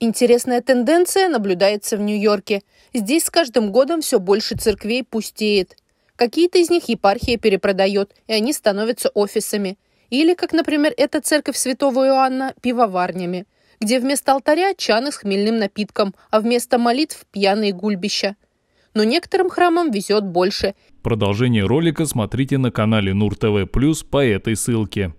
Интересная тенденция наблюдается в Нью-Йорке. Здесь с каждым годом все больше церквей пустеет. Какие-то из них епархия перепродает, и они становятся офисами. Или, как, например, эта церковь святого Иоанна, пивоварнями, где вместо алтаря чаны с хмельным напитком, а вместо молитв пьяные гульбища. Но некоторым храмам везет больше. Продолжение ролика смотрите на канале Нур ТВ Плюс по этой ссылке.